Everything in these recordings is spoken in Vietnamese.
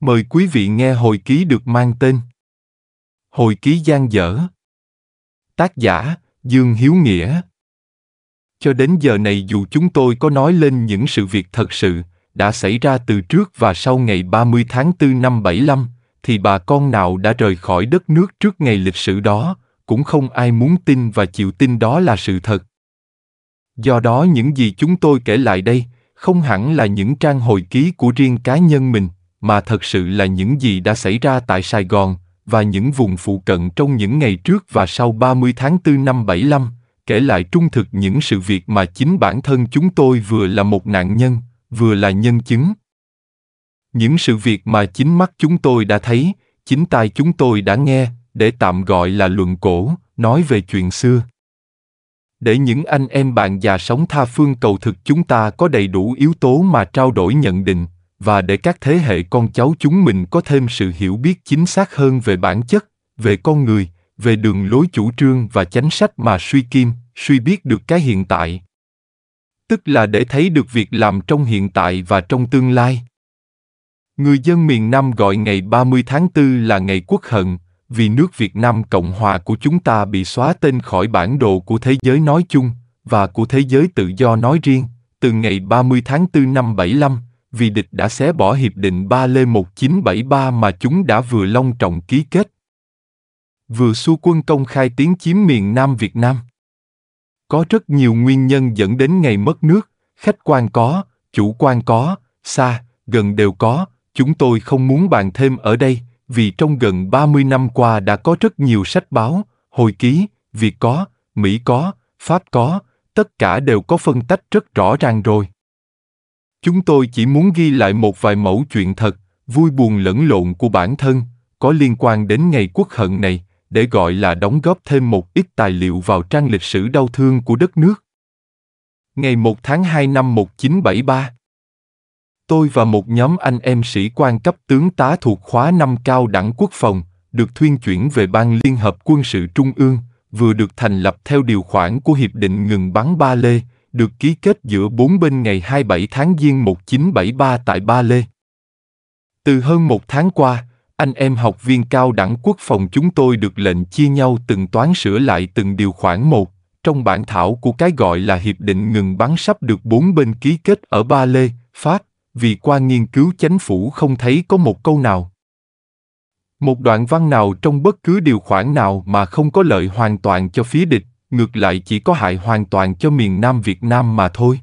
Mời quý vị nghe hồi ký được mang tên Hồi ký gian dở Tác giả, Dương Hiếu Nghĩa Cho đến giờ này dù chúng tôi có nói lên những sự việc thật sự đã xảy ra từ trước và sau ngày 30 tháng 4 năm 75, thì bà con nào đã rời khỏi đất nước trước ngày lịch sử đó, cũng không ai muốn tin và chịu tin đó là sự thật. Do đó những gì chúng tôi kể lại đây, không hẳn là những trang hồi ký của riêng cá nhân mình, mà thật sự là những gì đã xảy ra tại Sài Gòn và những vùng phụ cận trong những ngày trước và sau 30 tháng 4 năm 75, kể lại trung thực những sự việc mà chính bản thân chúng tôi vừa là một nạn nhân, vừa là nhân chứng. Những sự việc mà chính mắt chúng tôi đã thấy, chính tai chúng tôi đã nghe, để tạm gọi là luận cổ, nói về chuyện xưa để những anh em bạn già sống tha phương cầu thực chúng ta có đầy đủ yếu tố mà trao đổi nhận định và để các thế hệ con cháu chúng mình có thêm sự hiểu biết chính xác hơn về bản chất về con người về đường lối chủ trương và chánh sách mà suy kim suy biết được cái hiện tại tức là để thấy được việc làm trong hiện tại và trong tương lai. Người dân miền Nam gọi ngày 30 tháng 4 là ngày quốc hận, vì nước Việt Nam Cộng hòa của chúng ta bị xóa tên khỏi bản đồ của thế giới nói chung và của thế giới tự do nói riêng từ ngày 30 tháng 4 năm 75 vì địch đã xé bỏ hiệp định Ba Lê 1973 mà chúng đã vừa long trọng ký kết. Vừa xu quân công khai tiến chiếm miền Nam Việt Nam. Có rất nhiều nguyên nhân dẫn đến ngày mất nước, khách quan có, chủ quan có, xa, gần đều có, chúng tôi không muốn bàn thêm ở đây, vì trong gần 30 năm qua đã có rất nhiều sách báo, hồi ký, Việt có, Mỹ có, Pháp có, tất cả đều có phân tách rất rõ ràng rồi. Chúng tôi chỉ muốn ghi lại một vài mẫu chuyện thật, vui buồn lẫn lộn của bản thân, có liên quan đến ngày quốc hận này, để gọi là đóng góp thêm một ít tài liệu vào trang lịch sử đau thương của đất nước. Ngày 1 tháng 2 năm 1973, tôi và một nhóm anh em sĩ quan cấp tướng tá thuộc khóa năm cao đẳng quốc phòng, được thuyên chuyển về Ban Liên Hợp Quân sự Trung ương, vừa được thành lập theo điều khoản của Hiệp định Ngừng bắn Ba Lê, được ký kết giữa bốn bên ngày 27 tháng Giêng 1973 tại Ba Lê. Từ hơn một tháng qua, anh em học viên cao đẳng quốc phòng chúng tôi được lệnh chia nhau từng toán sửa lại từng điều khoản một trong bản thảo của cái gọi là hiệp định ngừng bắn sắp được bốn bên ký kết ở Ba Lê, Pháp, vì qua nghiên cứu chánh phủ không thấy có một câu nào. Một đoạn văn nào trong bất cứ điều khoản nào mà không có lợi hoàn toàn cho phía địch, ngược lại chỉ có hại hoàn toàn cho miền Nam Việt Nam mà thôi.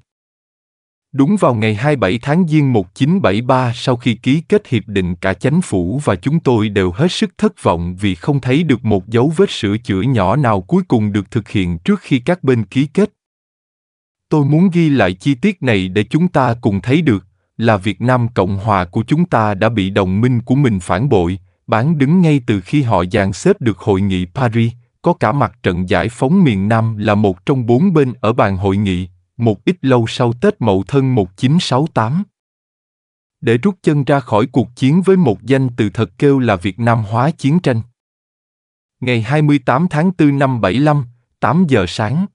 Đúng vào ngày 27 tháng Giêng 1973 sau khi ký kết hiệp định cả chánh phủ và chúng tôi đều hết sức thất vọng vì không thấy được một dấu vết sửa chữa nhỏ nào cuối cùng được thực hiện trước khi các bên ký kết. Tôi muốn ghi lại chi tiết này để chúng ta cùng thấy được là Việt Nam Cộng Hòa của chúng ta đã bị đồng minh của mình phản bội, bán đứng ngay từ khi họ dàn xếp được hội nghị Paris, có cả mặt trận giải phóng miền Nam là một trong bốn bên ở bàn hội nghị, một ít lâu sau Tết Mậu Thân 1968. Để rút chân ra khỏi cuộc chiến với một danh từ thật kêu là Việt Nam hóa chiến tranh. Ngày 28 tháng 4 năm 75, 8 giờ sáng.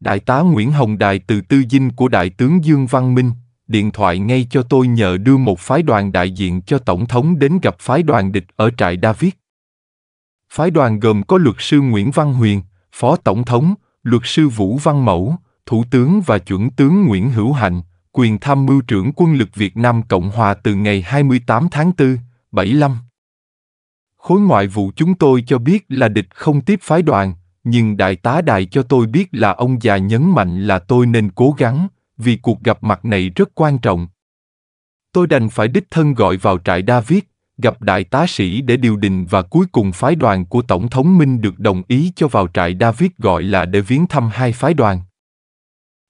Đại tá Nguyễn Hồng Đài từ tư dinh của Đại tướng Dương Văn Minh, điện thoại ngay cho tôi nhờ đưa một phái đoàn đại diện cho Tổng thống đến gặp phái đoàn địch ở trại David. Phái đoàn gồm có luật sư Nguyễn Văn Huyền, Phó Tổng thống, luật sư Vũ Văn Mẫu, Thủ tướng và chuẩn tướng Nguyễn Hữu Hạnh, quyền tham mưu trưởng quân lực Việt Nam Cộng Hòa từ ngày 28 tháng 4, 75. Khối ngoại vụ chúng tôi cho biết là địch không tiếp phái đoàn, nhưng đại tá đại cho tôi biết là ông già nhấn mạnh là tôi nên cố gắng, vì cuộc gặp mặt này rất quan trọng. Tôi đành phải đích thân gọi vào trại David, gặp đại tá sĩ để điều đình và cuối cùng phái đoàn của Tổng thống Minh được đồng ý cho vào trại David gọi là để viếng thăm hai phái đoàn.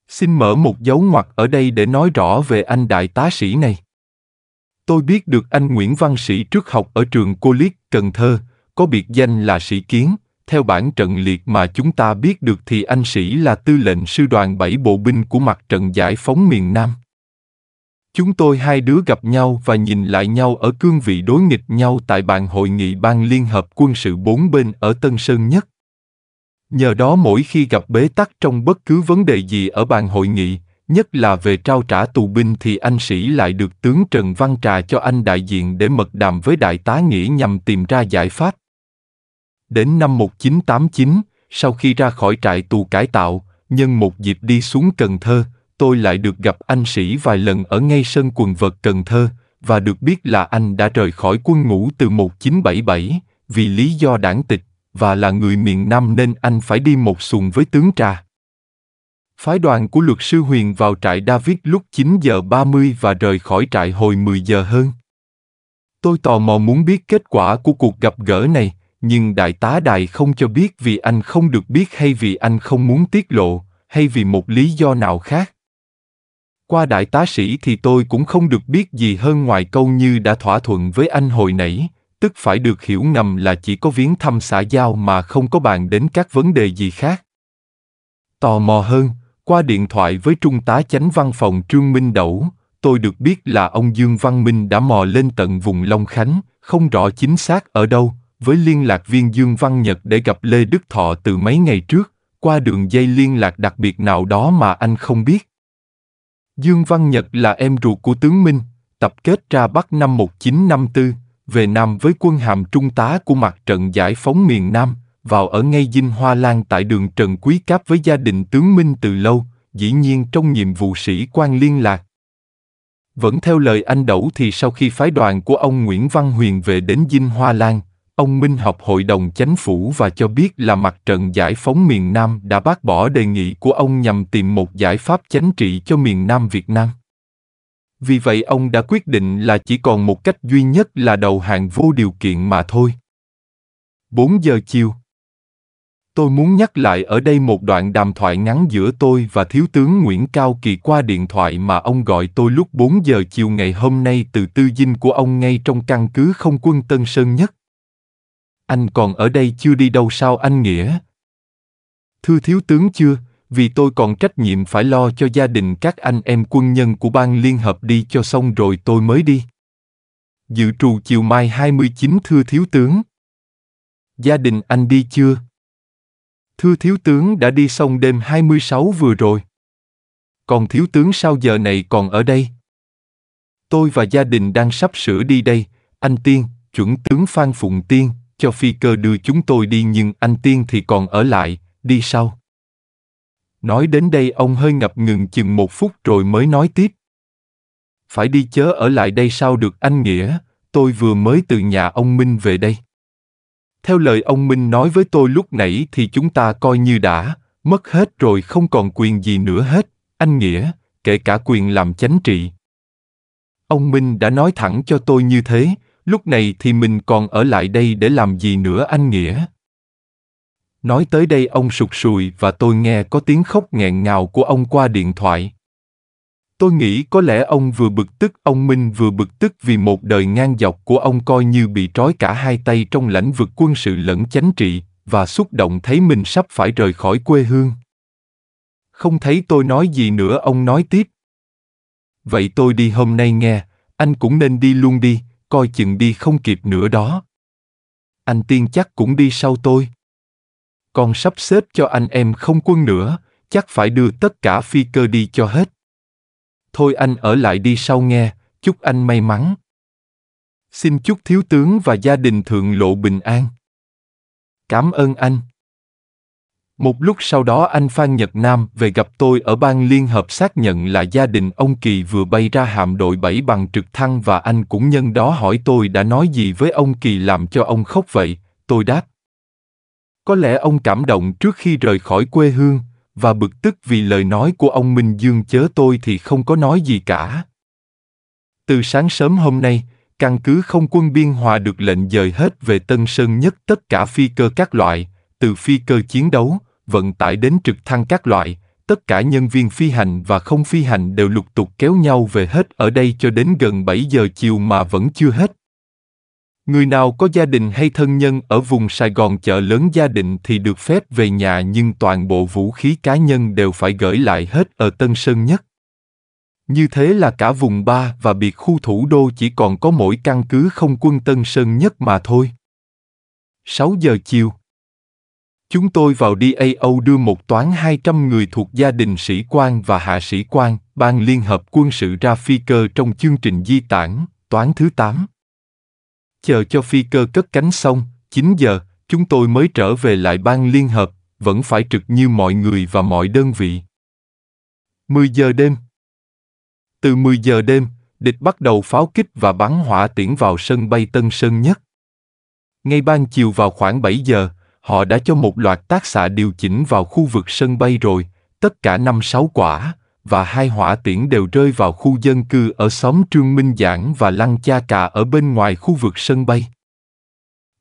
Xin mở một dấu ngoặc ở đây để nói rõ về anh đại tá sĩ này. Tôi biết được anh Nguyễn Văn Sĩ trước học ở trường Cô Liết, Cần Thơ, có biệt danh là Sĩ Kiến. Theo bản trận liệt mà chúng ta biết được thì anh Sĩ là tư lệnh sư đoàn 7 bộ binh của mặt trận giải phóng miền Nam. Chúng tôi hai đứa gặp nhau và nhìn lại nhau ở cương vị đối nghịch nhau tại bàn hội nghị ban liên hợp quân sự bốn bên ở Tân Sơn Nhất. Nhờ đó mỗi khi gặp bế tắc trong bất cứ vấn đề gì ở bàn hội nghị, nhất là về trao trả tù binh thì anh sĩ lại được tướng Trần Văn Trà cho anh đại diện để mật đàm với đại tá Nghĩa nhằm tìm ra giải pháp. Đến năm 1989, sau khi ra khỏi trại tù cải tạo, nhân một dịp đi xuống Cần Thơ, tôi lại được gặp anh sĩ vài lần ở ngay sân quần vợt Cần Thơ, và được biết là anh đã rời khỏi quân ngũ từ 1977 vì lý do đảng tịch và là người miền Nam nên anh phải đi một xuồng với tướng Trà. Phái đoàn của luật sư Huyền vào trại David lúc 9 giờ 30 và rời khỏi trại hồi 10 giờ hơn. Tôi tò mò muốn biết kết quả của cuộc gặp gỡ này, nhưng đại tá Đài không cho biết vì anh không được biết hay vì anh không muốn tiết lộ, hay vì một lý do nào khác. Qua đại tá sĩ thì tôi cũng không được biết gì hơn ngoài câu như đã thỏa thuận với anh hồi nãy, tức phải được hiểu ngầm là chỉ có viếng thăm xã giao mà không có bàn đến các vấn đề gì khác. Tò mò hơn, qua điện thoại với trung tá chánh văn phòng Trương Minh Đẩu, tôi được biết là ông Dương Văn Minh đã mò lên tận vùng Long Khánh, không rõ chính xác ở đâu, với liên lạc viên Dương Văn Nhật để gặp Lê Đức Thọ từ mấy ngày trước, qua đường dây liên lạc đặc biệt nào đó mà anh không biết. Dương Văn Nhật là em ruột của tướng Minh, tập kết ra Bắc năm 1954, về Nam với quân hàm trung tá của mặt trận giải phóng miền Nam, vào ở ngay Dinh Hoa Lan tại đường Trần Quý Cáp với gia đình tướng Minh từ lâu, dĩ nhiên trong nhiệm vụ sĩ quan liên lạc. Vẫn theo lời anh Đẩu thì sau khi phái đoàn của ông Nguyễn Văn Huyền về đến Dinh Hoa Lan, ông Minh họp hội đồng chánh phủ và cho biết là mặt trận giải phóng miền Nam đã bác bỏ đề nghị của ông nhằm tìm một giải pháp chánh trị cho miền Nam Việt Nam. Vì vậy ông đã quyết định là chỉ còn một cách duy nhất là đầu hàng vô điều kiện mà thôi. 4 giờ chiều Tôi muốn nhắc lại ở đây một đoạn đàm thoại ngắn giữa tôi và Thiếu tướng Nguyễn Cao Kỳ qua điện thoại mà ông gọi tôi lúc 4 giờ chiều ngày hôm nay từ tư dinh của ông ngay trong căn cứ không quân Tân Sơn Nhất anh còn ở đây chưa đi đâu sao anh Nghĩa? Thưa thiếu tướng chưa, vì tôi còn trách nhiệm phải lo cho gia đình các anh em quân nhân của ban liên hợp đi cho xong rồi tôi mới đi. Dự trù chiều mai 29 thưa thiếu tướng. Gia đình anh đi chưa? Thưa thiếu tướng đã đi xong đêm 26 vừa rồi. Còn thiếu tướng sao giờ này còn ở đây? Tôi và gia đình đang sắp sửa đi đây, anh Tiên, chuẩn tướng Phan Phụng Tiên, cho phi cơ đưa chúng tôi đi nhưng anh Tiên thì còn ở lại, đi sau. Nói đến đây ông hơi ngập ngừng chừng một phút rồi mới nói tiếp. Phải đi chớ ở lại đây sao được anh Nghĩa, tôi vừa mới từ nhà ông Minh về đây. Theo lời ông Minh nói với tôi lúc nãy thì chúng ta coi như đã, mất hết rồi không còn quyền gì nữa hết, anh Nghĩa, kể cả quyền làm chánh trị. Ông Minh đã nói thẳng cho tôi như thế, lúc này thì mình còn ở lại đây để làm gì nữa anh nghĩa nói tới đây ông sụt sùi và tôi nghe có tiếng khóc nghẹn ngào của ông qua điện thoại tôi nghĩ có lẽ ông vừa bực tức ông minh vừa bực tức vì một đời ngang dọc của ông coi như bị trói cả hai tay trong lãnh vực quân sự lẫn chánh trị và xúc động thấy mình sắp phải rời khỏi quê hương không thấy tôi nói gì nữa ông nói tiếp vậy tôi đi hôm nay nghe anh cũng nên đi luôn đi coi chừng đi không kịp nữa đó. Anh tiên chắc cũng đi sau tôi. còn sắp xếp cho anh em không quân nữa, chắc phải đưa tất cả phi cơ đi cho hết. Thôi anh ở lại đi sau nghe, chúc anh may mắn. Xin chúc thiếu tướng và gia đình thượng lộ bình an. Cảm ơn anh. Một lúc sau đó anh Phan Nhật Nam về gặp tôi ở bang Liên Hợp xác nhận là gia đình ông Kỳ vừa bay ra hạm đội 7 bằng trực thăng và anh cũng nhân đó hỏi tôi đã nói gì với ông Kỳ làm cho ông khóc vậy, tôi đáp. Có lẽ ông cảm động trước khi rời khỏi quê hương, và bực tức vì lời nói của ông Minh Dương chớ tôi thì không có nói gì cả. Từ sáng sớm hôm nay, căn cứ không quân biên hòa được lệnh dời hết về Tân Sơn nhất tất cả phi cơ các loại, từ phi cơ chiến đấu, vận tải đến trực thăng các loại, tất cả nhân viên phi hành và không phi hành đều lục tục kéo nhau về hết ở đây cho đến gần 7 giờ chiều mà vẫn chưa hết. Người nào có gia đình hay thân nhân ở vùng Sài Gòn chợ lớn gia đình thì được phép về nhà nhưng toàn bộ vũ khí cá nhân đều phải gửi lại hết ở Tân Sơn Nhất. Như thế là cả vùng 3 và biệt khu thủ đô chỉ còn có mỗi căn cứ không quân Tân Sơn Nhất mà thôi. 6 giờ chiều, Chúng tôi vào DAO đưa một toán 200 người thuộc gia đình sĩ quan và hạ sĩ quan, ban Liên Hợp Quân sự ra phi cơ trong chương trình di tản, toán thứ 8. Chờ cho phi cơ cất cánh xong, 9 giờ, chúng tôi mới trở về lại ban Liên Hợp, vẫn phải trực như mọi người và mọi đơn vị. 10 giờ đêm Từ 10 giờ đêm, địch bắt đầu pháo kích và bắn hỏa tiễn vào sân bay Tân Sơn Nhất. Ngay ban chiều vào khoảng 7 giờ, Họ đã cho một loạt tác xạ điều chỉnh vào khu vực sân bay rồi, tất cả năm sáu quả, và hai hỏa tiễn đều rơi vào khu dân cư ở xóm Trương Minh Giảng và Lăng Cha Cà ở bên ngoài khu vực sân bay.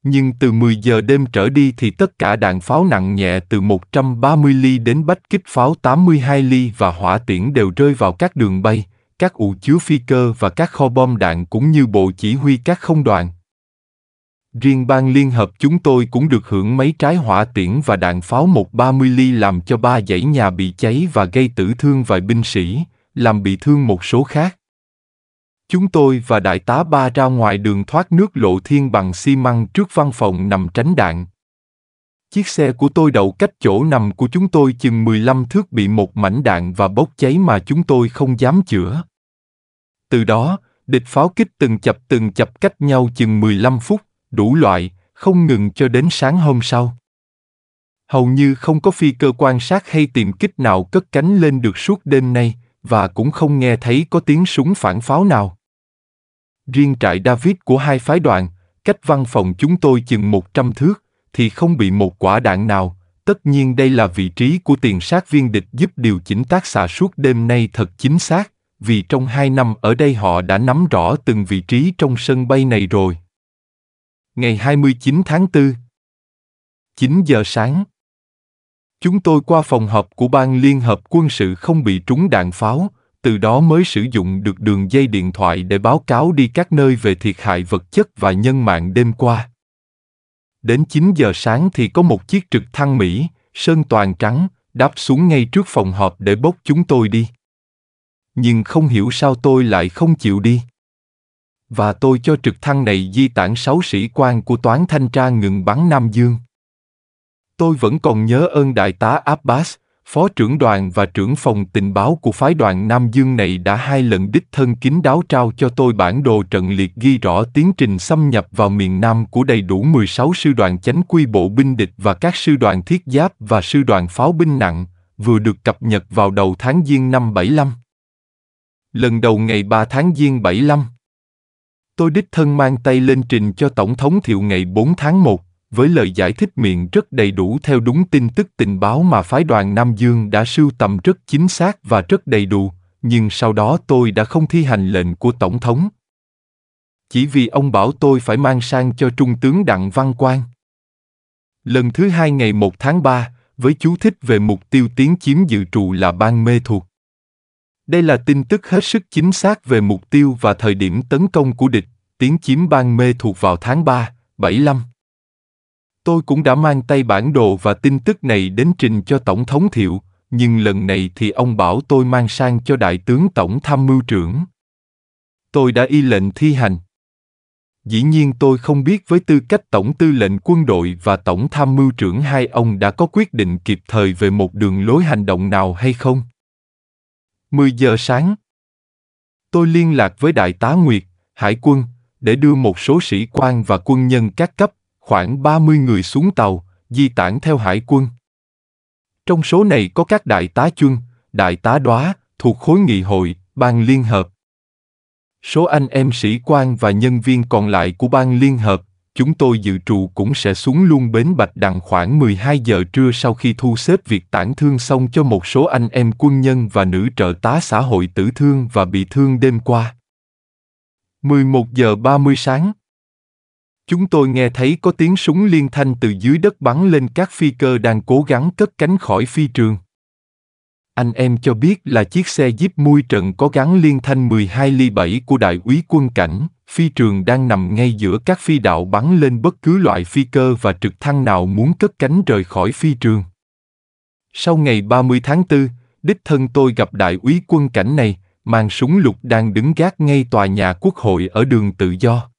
Nhưng từ 10 giờ đêm trở đi thì tất cả đạn pháo nặng nhẹ từ 130 ly đến bách kích pháo 82 ly và hỏa tiễn đều rơi vào các đường bay, các ụ chứa phi cơ và các kho bom đạn cũng như bộ chỉ huy các không đoàn. Riêng bang Liên Hợp chúng tôi cũng được hưởng mấy trái hỏa tiễn và đạn pháo 130 ly làm cho ba dãy nhà bị cháy và gây tử thương vài binh sĩ, làm bị thương một số khác. Chúng tôi và đại tá ba ra ngoài đường thoát nước lộ thiên bằng xi măng trước văn phòng nằm tránh đạn. Chiếc xe của tôi đậu cách chỗ nằm của chúng tôi chừng 15 thước bị một mảnh đạn và bốc cháy mà chúng tôi không dám chữa. Từ đó, địch pháo kích từng chập từng chập cách nhau chừng 15 phút, đủ loại, không ngừng cho đến sáng hôm sau. Hầu như không có phi cơ quan sát hay tìm kích nào cất cánh lên được suốt đêm nay, và cũng không nghe thấy có tiếng súng phản pháo nào. Riêng trại David của hai phái đoàn, cách văn phòng chúng tôi chừng 100 thước, thì không bị một quả đạn nào. Tất nhiên đây là vị trí của tiền sát viên địch giúp điều chỉnh tác xạ suốt đêm nay thật chính xác, vì trong hai năm ở đây họ đã nắm rõ từng vị trí trong sân bay này rồi ngày 29 tháng 4. 9 giờ sáng. Chúng tôi qua phòng họp của ban liên hợp quân sự không bị trúng đạn pháo, từ đó mới sử dụng được đường dây điện thoại để báo cáo đi các nơi về thiệt hại vật chất và nhân mạng đêm qua. Đến 9 giờ sáng thì có một chiếc trực thăng Mỹ, sơn toàn trắng, đáp xuống ngay trước phòng họp để bốc chúng tôi đi. Nhưng không hiểu sao tôi lại không chịu đi và tôi cho trực thăng này di tản sáu sĩ quan của toán thanh tra ngừng bắn Nam Dương. Tôi vẫn còn nhớ ơn đại tá Abbas, phó trưởng đoàn và trưởng phòng tình báo của phái đoàn Nam Dương này đã hai lần đích thân kín đáo trao cho tôi bản đồ trận liệt ghi rõ tiến trình xâm nhập vào miền Nam của đầy đủ 16 sư đoàn chánh quy bộ binh địch và các sư đoàn thiết giáp và sư đoàn pháo binh nặng, vừa được cập nhật vào đầu tháng Giêng năm 75. Lần đầu ngày 3 tháng Giêng 75, Tôi đích thân mang tay lên trình cho Tổng thống Thiệu ngày 4 tháng 1, với lời giải thích miệng rất đầy đủ theo đúng tin tức tình báo mà phái đoàn Nam Dương đã sưu tầm rất chính xác và rất đầy đủ, nhưng sau đó tôi đã không thi hành lệnh của Tổng thống. Chỉ vì ông bảo tôi phải mang sang cho Trung tướng Đặng Văn Quang. Lần thứ hai ngày 1 tháng 3, với chú thích về mục tiêu tiến chiếm dự trù là bang mê thuộc. Đây là tin tức hết sức chính xác về mục tiêu và thời điểm tấn công của địch, tiến chiếm bang mê thuộc vào tháng 3, 75. Tôi cũng đã mang tay bản đồ và tin tức này đến trình cho Tổng thống Thiệu, nhưng lần này thì ông bảo tôi mang sang cho Đại tướng Tổng Tham mưu trưởng. Tôi đã y lệnh thi hành. Dĩ nhiên tôi không biết với tư cách Tổng tư lệnh quân đội và Tổng Tham mưu trưởng hai ông đã có quyết định kịp thời về một đường lối hành động nào hay không 10 giờ sáng. Tôi liên lạc với Đại tá Nguyệt, Hải quân, để đưa một số sĩ quan và quân nhân các cấp, khoảng 30 người xuống tàu, di tản theo hải quân. Trong số này có các đại tá chuân, đại tá đoá, thuộc khối nghị hội, ban liên hợp. Số anh em sĩ quan và nhân viên còn lại của ban liên hợp chúng tôi dự trù cũng sẽ xuống luôn bến Bạch Đằng khoảng 12 giờ trưa sau khi thu xếp việc tản thương xong cho một số anh em quân nhân và nữ trợ tá xã hội tử thương và bị thương đêm qua. 11 giờ 30 sáng Chúng tôi nghe thấy có tiếng súng liên thanh từ dưới đất bắn lên các phi cơ đang cố gắng cất cánh khỏi phi trường. Anh em cho biết là chiếc xe Jeep mui trận có gắn liên thanh 12 ly 7 của đại úy quân cảnh, phi trường đang nằm ngay giữa các phi đạo bắn lên bất cứ loại phi cơ và trực thăng nào muốn cất cánh rời khỏi phi trường. Sau ngày 30 tháng 4, đích thân tôi gặp đại úy quân cảnh này, mang súng lục đang đứng gác ngay tòa nhà quốc hội ở đường Tự Do.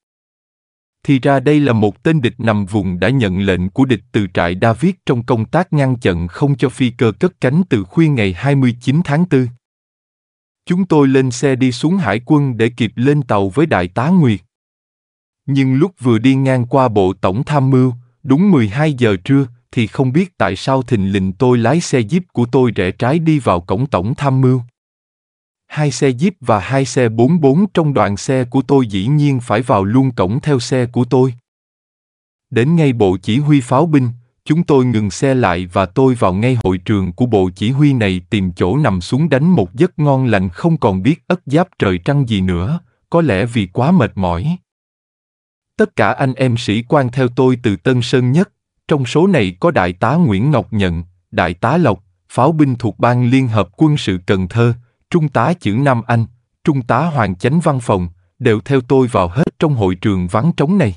Thì ra đây là một tên địch nằm vùng đã nhận lệnh của địch từ trại David trong công tác ngăn chặn không cho phi cơ cất cánh từ khuya ngày 29 tháng 4. Chúng tôi lên xe đi xuống hải quân để kịp lên tàu với Đại tá Nguyệt. Nhưng lúc vừa đi ngang qua bộ tổng tham mưu, đúng 12 giờ trưa, thì không biết tại sao thình lình tôi lái xe jeep của tôi rẽ trái đi vào cổng tổng tham mưu. Hai xe jeep và hai xe 44 trong đoàn xe của tôi dĩ nhiên phải vào luôn cổng theo xe của tôi. Đến ngay bộ chỉ huy pháo binh, Chúng tôi ngừng xe lại và tôi vào ngay hội trường của bộ chỉ huy này tìm chỗ nằm xuống đánh một giấc ngon lành không còn biết ất giáp trời trăng gì nữa, có lẽ vì quá mệt mỏi. Tất cả anh em sĩ quan theo tôi từ Tân Sơn Nhất, trong số này có Đại tá Nguyễn Ngọc Nhận, Đại tá Lộc, pháo binh thuộc Ban Liên Hợp Quân sự Cần Thơ, Trung tá Chữ Nam Anh, Trung tá Hoàng Chánh Văn Phòng, đều theo tôi vào hết trong hội trường vắng trống này.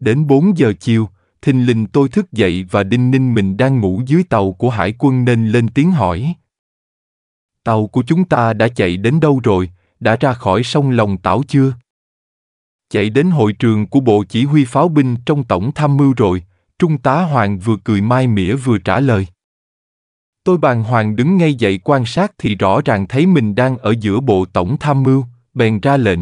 Đến 4 giờ chiều, thình lình tôi thức dậy và đinh ninh mình đang ngủ dưới tàu của hải quân nên lên tiếng hỏi. Tàu của chúng ta đã chạy đến đâu rồi, đã ra khỏi sông Lòng Tảo chưa? Chạy đến hội trường của Bộ Chỉ huy Pháo binh trong Tổng Tham mưu rồi, Trung tá Hoàng vừa cười mai mỉa vừa trả lời. Tôi bàng hoàng đứng ngay dậy quan sát thì rõ ràng thấy mình đang ở giữa bộ tổng tham mưu, bèn ra lệnh,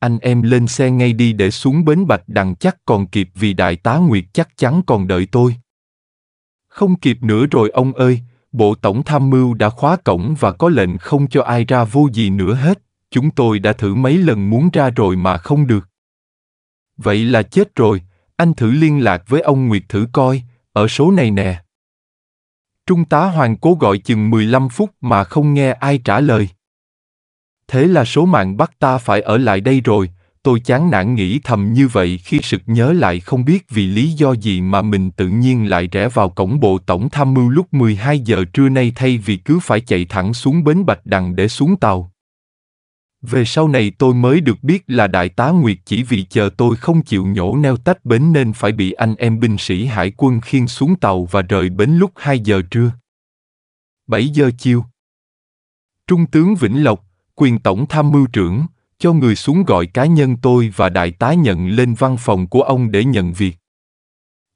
anh em lên xe ngay đi để xuống bến Bạch Đằng chắc còn kịp vì đại tá Nguyệt chắc chắn còn đợi tôi. Không kịp nữa rồi ông ơi, Bộ Tổng Tham mưu đã khóa cổng và có lệnh không cho ai ra vô gì nữa hết, chúng tôi đã thử mấy lần muốn ra rồi mà không được. Vậy là chết rồi, anh thử liên lạc với ông Nguyệt thử coi, ở số này nè. Trung tá Hoàng cố gọi chừng 15 phút mà không nghe ai trả lời thế là số mạng bắt ta phải ở lại đây rồi, tôi chán nản nghĩ thầm như vậy khi sực nhớ lại không biết vì lý do gì mà mình tự nhiên lại rẽ vào cổng bộ tổng tham mưu lúc 12 giờ trưa nay thay vì cứ phải chạy thẳng xuống bến Bạch Đằng để xuống tàu. Về sau này tôi mới được biết là đại tá Nguyệt chỉ vì chờ tôi không chịu nhổ neo tách bến nên phải bị anh em binh sĩ hải quân khiêng xuống tàu và rời bến lúc 2 giờ trưa. 7 giờ chiều. Trung tướng Vĩnh Lộc, quyền tổng tham mưu trưởng, cho người xuống gọi cá nhân tôi và đại tá nhận lên văn phòng của ông để nhận việc.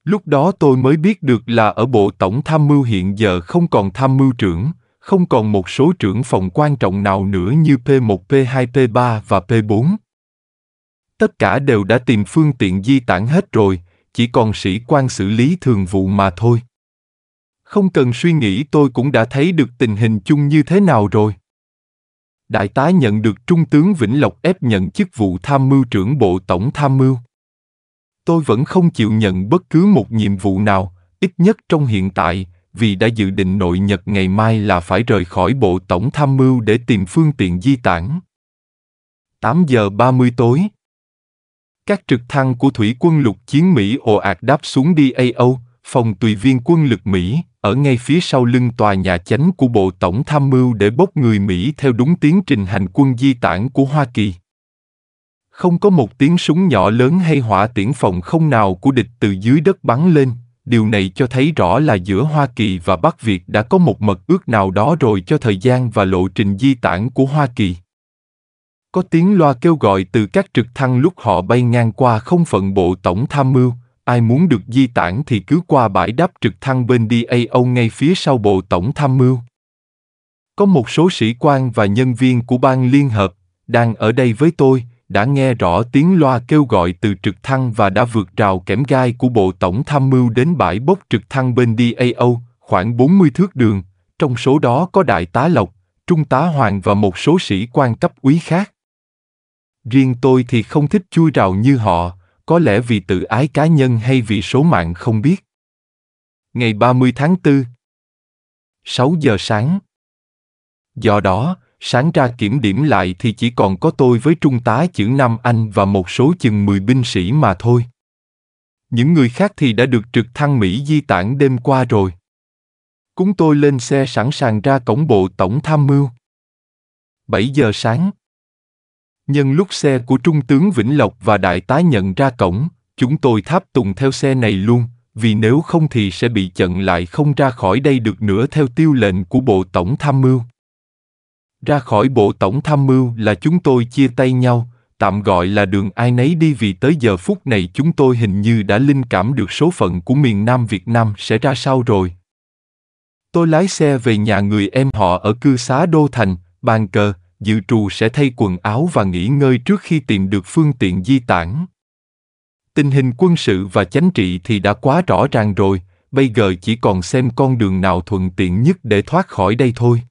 Lúc đó tôi mới biết được là ở Bộ Tổng Tham mưu hiện giờ không còn tham mưu trưởng, không còn một số trưởng phòng quan trọng nào nữa như P1, P2, P3 và P4. Tất cả đều đã tìm phương tiện di tản hết rồi, chỉ còn sĩ quan xử lý thường vụ mà thôi. Không cần suy nghĩ tôi cũng đã thấy được tình hình chung như thế nào rồi đại tá nhận được Trung tướng Vĩnh Lộc ép nhận chức vụ tham mưu trưởng Bộ Tổng Tham mưu. Tôi vẫn không chịu nhận bất cứ một nhiệm vụ nào, ít nhất trong hiện tại, vì đã dự định nội nhật ngày mai là phải rời khỏi Bộ Tổng Tham mưu để tìm phương tiện di tản. 8 giờ 30 tối Các trực thăng của thủy quân lục chiến Mỹ ồ ạt đáp xuống DAO, phòng tùy viên quân lực Mỹ, ở ngay phía sau lưng tòa nhà chánh của Bộ Tổng Tham mưu để bốc người Mỹ theo đúng tiến trình hành quân di tản của Hoa Kỳ. Không có một tiếng súng nhỏ lớn hay hỏa tiễn phòng không nào của địch từ dưới đất bắn lên, điều này cho thấy rõ là giữa Hoa Kỳ và Bắc Việt đã có một mật ước nào đó rồi cho thời gian và lộ trình di tản của Hoa Kỳ. Có tiếng loa kêu gọi từ các trực thăng lúc họ bay ngang qua không phận Bộ Tổng Tham mưu, ai muốn được di tản thì cứ qua bãi đáp trực thăng bên DAO ngay phía sau Bộ Tổng Tham mưu. Có một số sĩ quan và nhân viên của ban liên hợp đang ở đây với tôi, đã nghe rõ tiếng loa kêu gọi từ trực thăng và đã vượt rào kẽm gai của Bộ Tổng Tham mưu đến bãi bốc trực thăng bên DAO, khoảng 40 thước đường, trong số đó có Đại tá Lộc, Trung tá Hoàng và một số sĩ quan cấp úy khác. Riêng tôi thì không thích chui rào như họ, có lẽ vì tự ái cá nhân hay vì số mạng không biết. Ngày 30 tháng 4 6 giờ sáng Do đó, sáng ra kiểm điểm lại thì chỉ còn có tôi với trung tá chữ Nam Anh và một số chừng 10 binh sĩ mà thôi. Những người khác thì đã được trực thăng Mỹ di tản đêm qua rồi. cúng tôi lên xe sẵn sàng ra cổng bộ tổng tham mưu. 7 giờ sáng Nhân lúc xe của Trung tướng Vĩnh Lộc và Đại tá nhận ra cổng, chúng tôi tháp tùng theo xe này luôn, vì nếu không thì sẽ bị chặn lại không ra khỏi đây được nữa theo tiêu lệnh của Bộ Tổng Tham mưu. Ra khỏi Bộ Tổng Tham mưu là chúng tôi chia tay nhau, tạm gọi là đường ai nấy đi vì tới giờ phút này chúng tôi hình như đã linh cảm được số phận của miền Nam Việt Nam sẽ ra sao rồi. Tôi lái xe về nhà người em họ ở cư xá Đô Thành, bàn cờ, dự trù sẽ thay quần áo và nghỉ ngơi trước khi tìm được phương tiện di tản. Tình hình quân sự và chánh trị thì đã quá rõ ràng rồi, bây giờ chỉ còn xem con đường nào thuận tiện nhất để thoát khỏi đây thôi.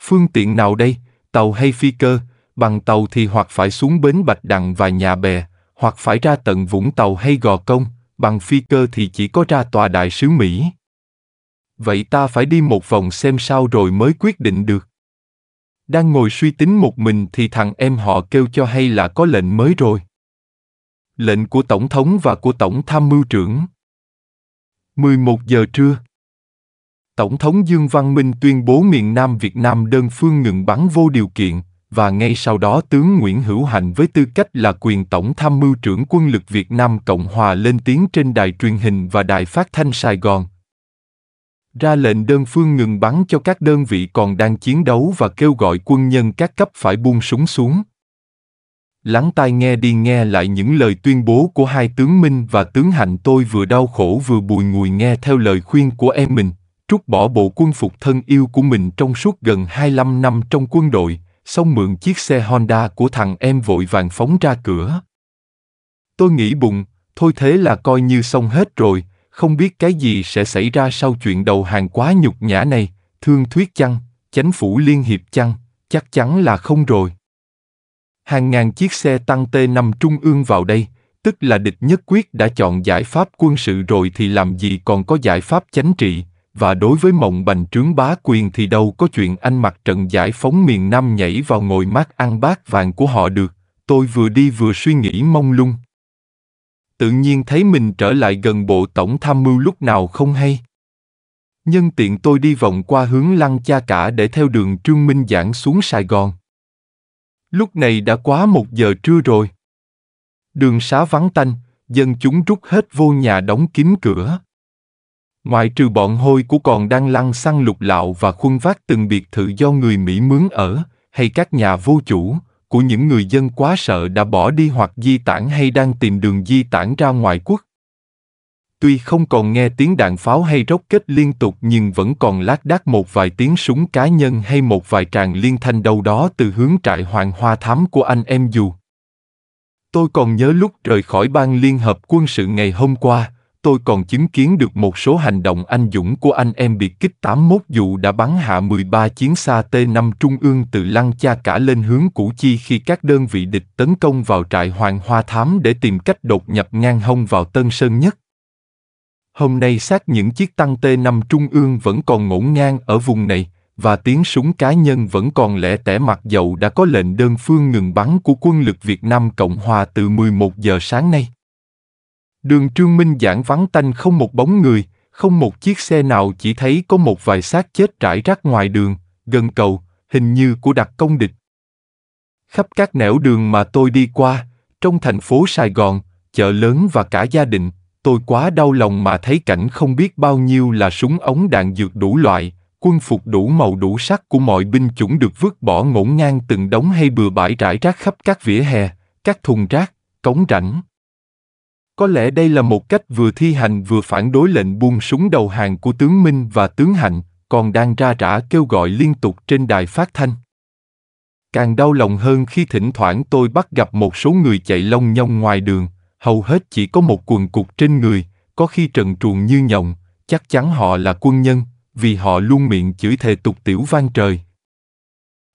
Phương tiện nào đây, tàu hay phi cơ, bằng tàu thì hoặc phải xuống bến Bạch Đằng và nhà bè, hoặc phải ra tận Vũng Tàu hay Gò Công, bằng phi cơ thì chỉ có ra tòa đại sứ Mỹ. Vậy ta phải đi một vòng xem sao rồi mới quyết định được. Đang ngồi suy tính một mình thì thằng em họ kêu cho hay là có lệnh mới rồi. Lệnh của Tổng thống và của Tổng tham mưu trưởng. 11 giờ trưa. Tổng thống Dương Văn Minh tuyên bố miền Nam Việt Nam đơn phương ngừng bắn vô điều kiện, và ngay sau đó tướng Nguyễn Hữu Hạnh với tư cách là quyền tổng tham mưu trưởng quân lực Việt Nam Cộng Hòa lên tiếng trên đài truyền hình và đài phát thanh Sài Gòn, ra lệnh đơn phương ngừng bắn cho các đơn vị còn đang chiến đấu và kêu gọi quân nhân các cấp phải buông súng xuống. Lắng tai nghe đi nghe lại những lời tuyên bố của hai tướng Minh và tướng Hạnh tôi vừa đau khổ vừa bùi ngùi nghe theo lời khuyên của em mình, trút bỏ bộ quân phục thân yêu của mình trong suốt gần 25 năm trong quân đội, xong mượn chiếc xe Honda của thằng em vội vàng phóng ra cửa. Tôi nghĩ bụng, thôi thế là coi như xong hết rồi, không biết cái gì sẽ xảy ra sau chuyện đầu hàng quá nhục nhã này, thương thuyết chăng, chánh phủ liên hiệp chăng, chắc chắn là không rồi. Hàng ngàn chiếc xe tăng T5 trung ương vào đây, tức là địch nhất quyết đã chọn giải pháp quân sự rồi thì làm gì còn có giải pháp chánh trị, và đối với mộng bành trướng bá quyền thì đâu có chuyện anh mặt trận giải phóng miền Nam nhảy vào ngồi mát ăn bát vàng của họ được. Tôi vừa đi vừa suy nghĩ mông lung tự nhiên thấy mình trở lại gần bộ tổng tham mưu lúc nào không hay. Nhân tiện tôi đi vòng qua hướng lăng cha cả để theo đường Trương Minh Giảng xuống Sài Gòn. Lúc này đã quá một giờ trưa rồi. Đường xá vắng tanh, dân chúng rút hết vô nhà đóng kín cửa. Ngoại trừ bọn hôi của còn đang lăn xăng lục lạo và khuân vác từng biệt thự do người Mỹ mướn ở, hay các nhà vô chủ, của những người dân quá sợ đã bỏ đi hoặc di tản hay đang tìm đường di tản ra ngoài quốc. Tuy không còn nghe tiếng đạn pháo hay rocket liên tục nhưng vẫn còn lác đác một vài tiếng súng cá nhân hay một vài tràng liên thanh đâu đó từ hướng trại hoàng hoa thám của anh em dù. Tôi còn nhớ lúc rời khỏi ban liên hợp quân sự ngày hôm qua, tôi còn chứng kiến được một số hành động anh dũng của anh em biệt kích 81 dù đã bắn hạ 13 chiến xa T5 Trung ương từ Lăng Cha cả lên hướng Củ Chi khi các đơn vị địch tấn công vào trại Hoàng Hoa Thám để tìm cách đột nhập ngang hông vào Tân Sơn Nhất. Hôm nay xác những chiếc tăng T5 Trung ương vẫn còn ngổn ngang ở vùng này, và tiếng súng cá nhân vẫn còn lẻ tẻ mặc dầu đã có lệnh đơn phương ngừng bắn của quân lực Việt Nam Cộng Hòa từ 11 giờ sáng nay. Đường Trương Minh giảng vắng tanh không một bóng người, không một chiếc xe nào chỉ thấy có một vài xác chết rải rác ngoài đường, gần cầu, hình như của đặc công địch. Khắp các nẻo đường mà tôi đi qua, trong thành phố Sài Gòn, chợ lớn và cả gia đình, tôi quá đau lòng mà thấy cảnh không biết bao nhiêu là súng ống đạn dược đủ loại, quân phục đủ màu đủ sắc của mọi binh chủng được vứt bỏ ngổn ngang từng đống hay bừa bãi rải rác khắp các vỉa hè, các thùng rác, cống rãnh. Có lẽ đây là một cách vừa thi hành vừa phản đối lệnh buông súng đầu hàng của tướng Minh và tướng Hạnh, còn đang ra rã kêu gọi liên tục trên đài phát thanh. Càng đau lòng hơn khi thỉnh thoảng tôi bắt gặp một số người chạy lông nhông ngoài đường, hầu hết chỉ có một quần cục trên người, có khi trần truồng như nhộng, chắc chắn họ là quân nhân, vì họ luôn miệng chửi thề tục tiểu vang trời.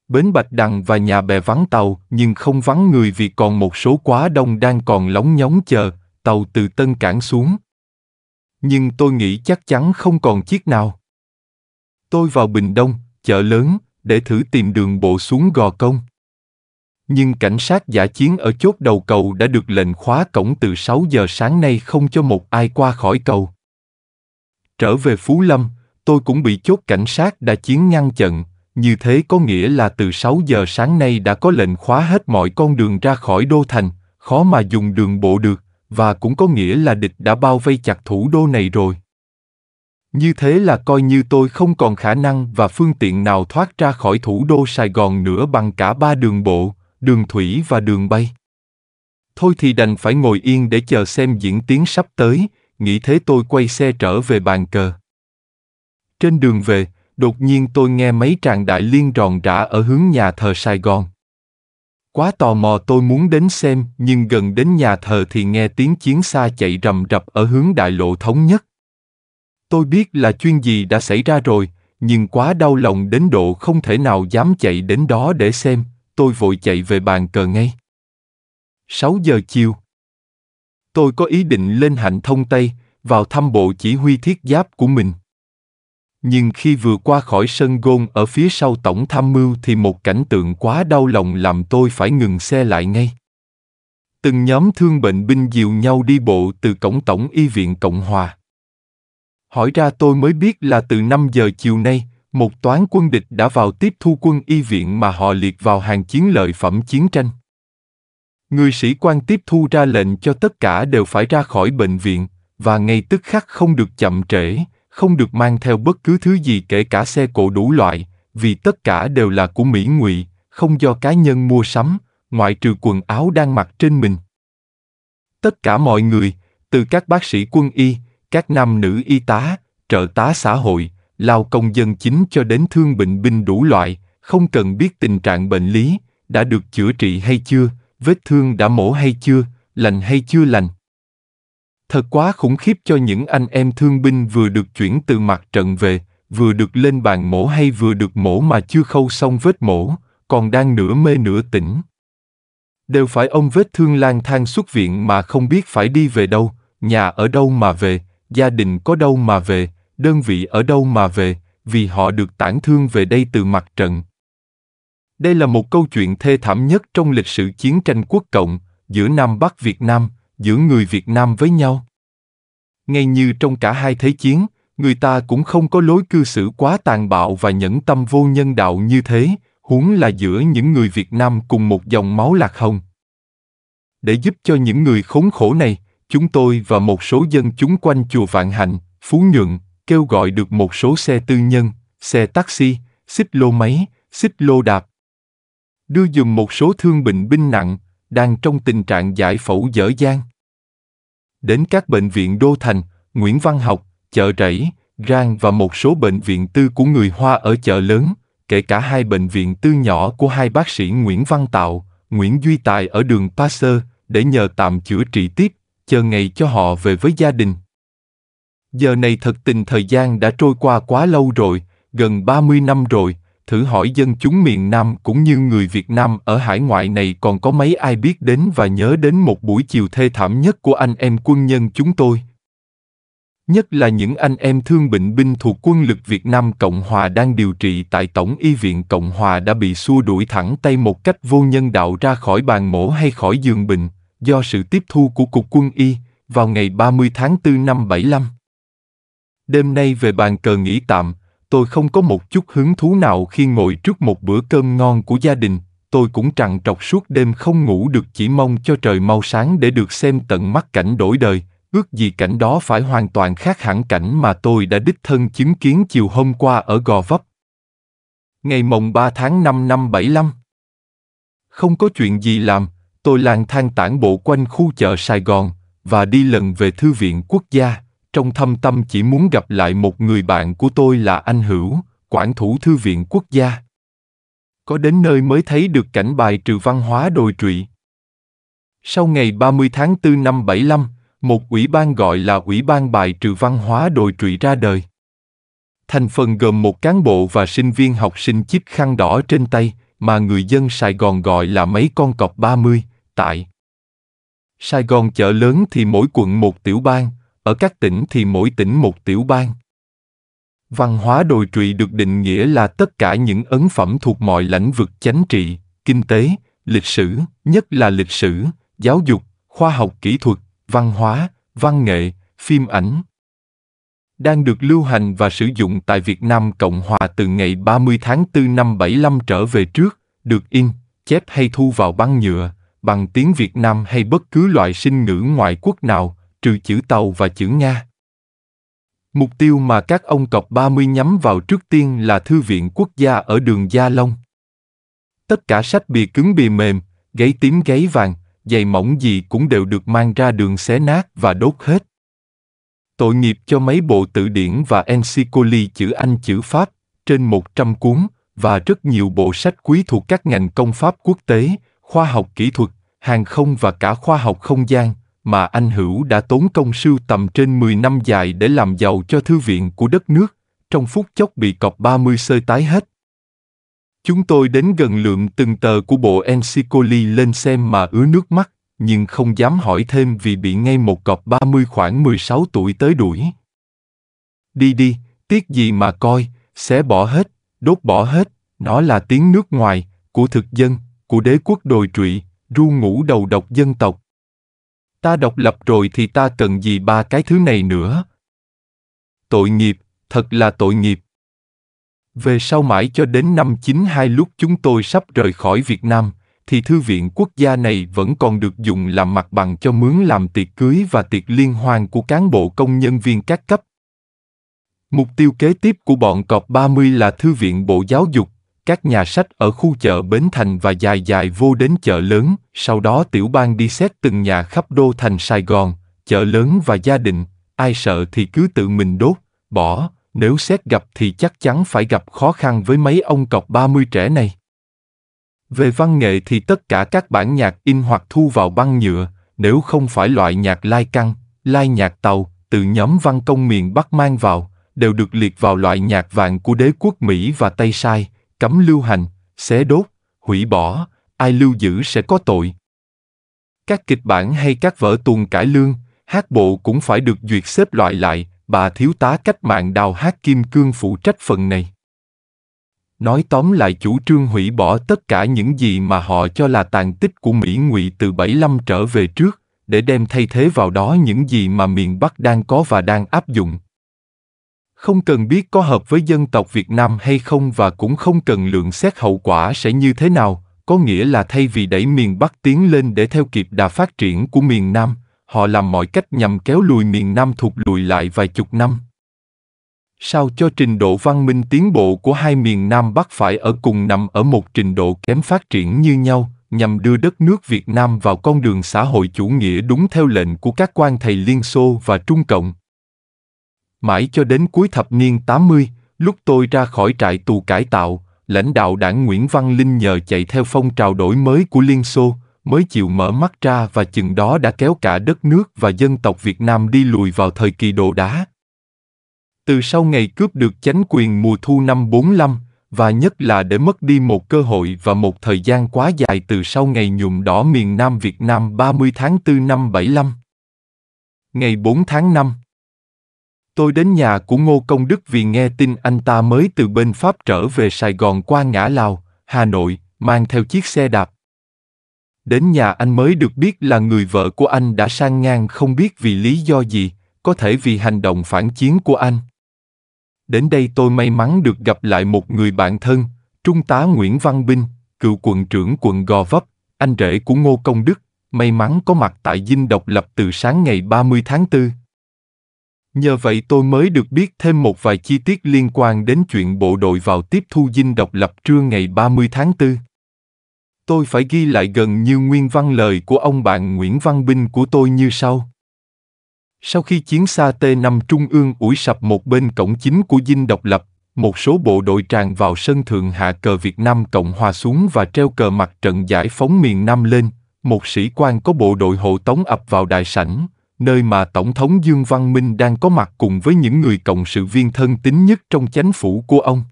Bến Bạch Đằng và nhà bè vắng tàu nhưng không vắng người vì còn một số quá đông đang còn lóng nhóng chờ, tàu từ Tân Cảng xuống. Nhưng tôi nghĩ chắc chắn không còn chiếc nào. Tôi vào Bình Đông, chợ lớn, để thử tìm đường bộ xuống Gò Công. Nhưng cảnh sát giả chiến ở chốt đầu cầu đã được lệnh khóa cổng từ 6 giờ sáng nay không cho một ai qua khỏi cầu. Trở về Phú Lâm, tôi cũng bị chốt cảnh sát đã chiến ngăn chặn, như thế có nghĩa là từ 6 giờ sáng nay đã có lệnh khóa hết mọi con đường ra khỏi đô thành, khó mà dùng đường bộ được, và cũng có nghĩa là địch đã bao vây chặt thủ đô này rồi. Như thế là coi như tôi không còn khả năng và phương tiện nào thoát ra khỏi thủ đô Sài Gòn nữa bằng cả ba đường bộ, đường thủy và đường bay. Thôi thì đành phải ngồi yên để chờ xem diễn tiến sắp tới, nghĩ thế tôi quay xe trở về bàn cờ. Trên đường về, đột nhiên tôi nghe mấy tràng đại liên ròn rã ở hướng nhà thờ Sài Gòn. Quá tò mò tôi muốn đến xem, nhưng gần đến nhà thờ thì nghe tiếng chiến xa chạy rầm rập ở hướng đại lộ thống nhất. Tôi biết là chuyện gì đã xảy ra rồi, nhưng quá đau lòng đến độ không thể nào dám chạy đến đó để xem, tôi vội chạy về bàn cờ ngay. 6 giờ chiều. Tôi có ý định lên hạnh thông Tây, vào thăm bộ chỉ huy thiết giáp của mình nhưng khi vừa qua khỏi sân gôn ở phía sau tổng tham mưu thì một cảnh tượng quá đau lòng làm tôi phải ngừng xe lại ngay. Từng nhóm thương bệnh binh dìu nhau đi bộ từ cổng tổng y viện Cộng Hòa. Hỏi ra tôi mới biết là từ 5 giờ chiều nay, một toán quân địch đã vào tiếp thu quân y viện mà họ liệt vào hàng chiến lợi phẩm chiến tranh. Người sĩ quan tiếp thu ra lệnh cho tất cả đều phải ra khỏi bệnh viện, và ngay tức khắc không được chậm trễ, không được mang theo bất cứ thứ gì kể cả xe cộ đủ loại, vì tất cả đều là của Mỹ Ngụy, không do cá nhân mua sắm, ngoại trừ quần áo đang mặc trên mình. Tất cả mọi người, từ các bác sĩ quân y, các nam nữ y tá, trợ tá xã hội, lao công dân chính cho đến thương bệnh binh đủ loại, không cần biết tình trạng bệnh lý, đã được chữa trị hay chưa, vết thương đã mổ hay chưa, lành hay chưa lành. Thật quá khủng khiếp cho những anh em thương binh vừa được chuyển từ mặt trận về, vừa được lên bàn mổ hay vừa được mổ mà chưa khâu xong vết mổ, còn đang nửa mê nửa tỉnh. Đều phải ông vết thương lang thang xuất viện mà không biết phải đi về đâu, nhà ở đâu mà về, gia đình có đâu mà về, đơn vị ở đâu mà về, vì họ được tản thương về đây từ mặt trận. Đây là một câu chuyện thê thảm nhất trong lịch sử chiến tranh quốc cộng giữa Nam Bắc Việt Nam, giữa người việt nam với nhau ngay như trong cả hai thế chiến người ta cũng không có lối cư xử quá tàn bạo và nhẫn tâm vô nhân đạo như thế huống là giữa những người việt nam cùng một dòng máu lạc hồng để giúp cho những người khốn khổ này chúng tôi và một số dân chúng quanh chùa vạn hạnh phú nhuận kêu gọi được một số xe tư nhân xe taxi xích lô máy xích lô đạp đưa dùm một số thương bệnh binh nặng đang trong tình trạng giải phẫu dở dang. Đến các bệnh viện Đô Thành, Nguyễn Văn Học, chợ Rẫy, Rang và một số bệnh viện tư của người Hoa ở chợ lớn, kể cả hai bệnh viện tư nhỏ của hai bác sĩ Nguyễn Văn Tạo, Nguyễn Duy Tài ở đường Pasteur để nhờ tạm chữa trị tiếp, chờ ngày cho họ về với gia đình. Giờ này thật tình thời gian đã trôi qua quá lâu rồi, gần 30 năm rồi, thử hỏi dân chúng miền Nam cũng như người Việt Nam ở hải ngoại này còn có mấy ai biết đến và nhớ đến một buổi chiều thê thảm nhất của anh em quân nhân chúng tôi. Nhất là những anh em thương bệnh binh thuộc quân lực Việt Nam Cộng Hòa đang điều trị tại Tổng Y viện Cộng Hòa đã bị xua đuổi thẳng tay một cách vô nhân đạo ra khỏi bàn mổ hay khỏi giường bệnh, do sự tiếp thu của Cục Quân Y, vào ngày 30 tháng 4 năm 75. Đêm nay về bàn cờ nghỉ tạm, tôi không có một chút hứng thú nào khi ngồi trước một bữa cơm ngon của gia đình, tôi cũng trằn trọc suốt đêm không ngủ được chỉ mong cho trời mau sáng để được xem tận mắt cảnh đổi đời, ước gì cảnh đó phải hoàn toàn khác hẳn cảnh mà tôi đã đích thân chứng kiến chiều hôm qua ở Gò Vấp. Ngày mồng 3 tháng 5 năm 75 Không có chuyện gì làm, tôi lang thang tản bộ quanh khu chợ Sài Gòn và đi lần về Thư viện Quốc gia trong thâm tâm chỉ muốn gặp lại một người bạn của tôi là anh Hữu, quản thủ thư viện quốc gia. Có đến nơi mới thấy được cảnh bài trừ văn hóa đồi trụy. Sau ngày 30 tháng 4 năm 75, một ủy ban gọi là Ủy ban bài trừ văn hóa đồi trụy ra đời. Thành phần gồm một cán bộ và sinh viên học sinh chích khăn đỏ trên tay, mà người dân Sài Gòn gọi là mấy con cọp 30, tại Sài Gòn chợ lớn thì mỗi quận một tiểu bang, ở các tỉnh thì mỗi tỉnh một tiểu bang. Văn hóa đồi trụy được định nghĩa là tất cả những ấn phẩm thuộc mọi lĩnh vực chánh trị, kinh tế, lịch sử, nhất là lịch sử, giáo dục, khoa học kỹ thuật, văn hóa, văn nghệ, phim ảnh, đang được lưu hành và sử dụng tại Việt Nam Cộng Hòa từ ngày 30 tháng 4 năm 75 trở về trước, được in, chép hay thu vào băng nhựa, bằng tiếng Việt Nam hay bất cứ loại sinh ngữ ngoại quốc nào, trừ chữ Tàu và chữ Nga. Mục tiêu mà các ông cọc 30 nhắm vào trước tiên là Thư viện Quốc gia ở đường Gia Long. Tất cả sách bìa cứng bìa mềm, gáy tím gáy vàng, giày mỏng gì cũng đều được mang ra đường xé nát và đốt hết. Tội nghiệp cho mấy bộ tự điển và encyclopedia chữ Anh chữ Pháp, trên 100 cuốn, và rất nhiều bộ sách quý thuộc các ngành công pháp quốc tế, khoa học kỹ thuật, hàng không và cả khoa học không gian, mà anh Hữu đã tốn công sưu tầm trên 10 năm dài để làm giàu cho thư viện của đất nước, trong phút chốc bị cọp 30 sơi tái hết. Chúng tôi đến gần lượm từng tờ của bộ Encyclopedia lên xem mà ứa nước mắt, nhưng không dám hỏi thêm vì bị ngay một cọp 30 khoảng 16 tuổi tới đuổi. Đi đi, tiếc gì mà coi, xé bỏ hết, đốt bỏ hết, nó là tiếng nước ngoài, của thực dân, của đế quốc đồi trụy, ru ngủ đầu độc dân tộc ta độc lập rồi thì ta cần gì ba cái thứ này nữa tội nghiệp thật là tội nghiệp về sau mãi cho đến năm 92 lúc chúng tôi sắp rời khỏi Việt Nam, thì thư viện quốc gia này vẫn còn được dùng làm mặt bằng cho mướn làm tiệc cưới và tiệc liên hoan của cán bộ công nhân viên các cấp. Mục tiêu kế tiếp của bọn cọp 30 là thư viện Bộ Giáo dục, các nhà sách ở khu chợ Bến Thành và dài dài vô đến chợ lớn, sau đó tiểu bang đi xét từng nhà khắp đô thành Sài Gòn, chợ lớn và gia đình, ai sợ thì cứ tự mình đốt, bỏ, nếu xét gặp thì chắc chắn phải gặp khó khăn với mấy ông cọc 30 trẻ này. Về văn nghệ thì tất cả các bản nhạc in hoặc thu vào băng nhựa, nếu không phải loại nhạc lai căng, lai nhạc tàu, từ nhóm văn công miền Bắc mang vào, đều được liệt vào loại nhạc vàng của đế quốc Mỹ và Tây Sai, cấm lưu hành, xé đốt, hủy bỏ, ai lưu giữ sẽ có tội. Các kịch bản hay các vở tuồng cải lương, hát bộ cũng phải được duyệt xếp loại lại, bà thiếu tá cách mạng đào hát kim cương phụ trách phần này. Nói tóm lại chủ trương hủy bỏ tất cả những gì mà họ cho là tàn tích của Mỹ ngụy từ 75 trở về trước, để đem thay thế vào đó những gì mà miền Bắc đang có và đang áp dụng, không cần biết có hợp với dân tộc Việt Nam hay không và cũng không cần lượng xét hậu quả sẽ như thế nào, có nghĩa là thay vì đẩy miền Bắc tiến lên để theo kịp đà phát triển của miền Nam, họ làm mọi cách nhằm kéo lùi miền Nam thụt lùi lại vài chục năm. Sao cho trình độ văn minh tiến bộ của hai miền Nam Bắc phải ở cùng nằm ở một trình độ kém phát triển như nhau, nhằm đưa đất nước Việt Nam vào con đường xã hội chủ nghĩa đúng theo lệnh của các quan thầy Liên Xô và Trung Cộng? Mãi cho đến cuối thập niên 80, lúc tôi ra khỏi trại tù cải tạo, lãnh đạo đảng Nguyễn Văn Linh nhờ chạy theo phong trào đổi mới của Liên Xô, mới chịu mở mắt ra và chừng đó đã kéo cả đất nước và dân tộc Việt Nam đi lùi vào thời kỳ đồ đá. Từ sau ngày cướp được chánh quyền mùa thu năm 45, và nhất là để mất đi một cơ hội và một thời gian quá dài từ sau ngày nhuộm đỏ miền Nam Việt Nam 30 tháng 4 năm 75. Ngày 4 tháng 5 Tôi đến nhà của Ngô Công Đức vì nghe tin anh ta mới từ bên Pháp trở về Sài Gòn qua ngã Lào, Hà Nội, mang theo chiếc xe đạp. Đến nhà anh mới được biết là người vợ của anh đã sang ngang không biết vì lý do gì, có thể vì hành động phản chiến của anh. Đến đây tôi may mắn được gặp lại một người bạn thân, Trung tá Nguyễn Văn Binh, cựu quận trưởng quận Gò Vấp, anh rể của Ngô Công Đức, may mắn có mặt tại dinh độc lập từ sáng ngày 30 tháng 4. Nhờ vậy tôi mới được biết thêm một vài chi tiết liên quan đến chuyện bộ đội vào tiếp thu dinh độc lập trưa ngày 30 tháng 4. Tôi phải ghi lại gần như nguyên văn lời của ông bạn Nguyễn Văn Binh của tôi như sau. Sau khi chiến xa T5 Trung ương ủi sập một bên cổng chính của dinh độc lập, một số bộ đội tràn vào sân thượng hạ cờ Việt Nam Cộng Hòa xuống và treo cờ mặt trận giải phóng miền Nam lên, một sĩ quan có bộ đội hộ tống ập vào đại sảnh, nơi mà Tổng thống Dương Văn Minh đang có mặt cùng với những người cộng sự viên thân tín nhất trong chánh phủ của ông.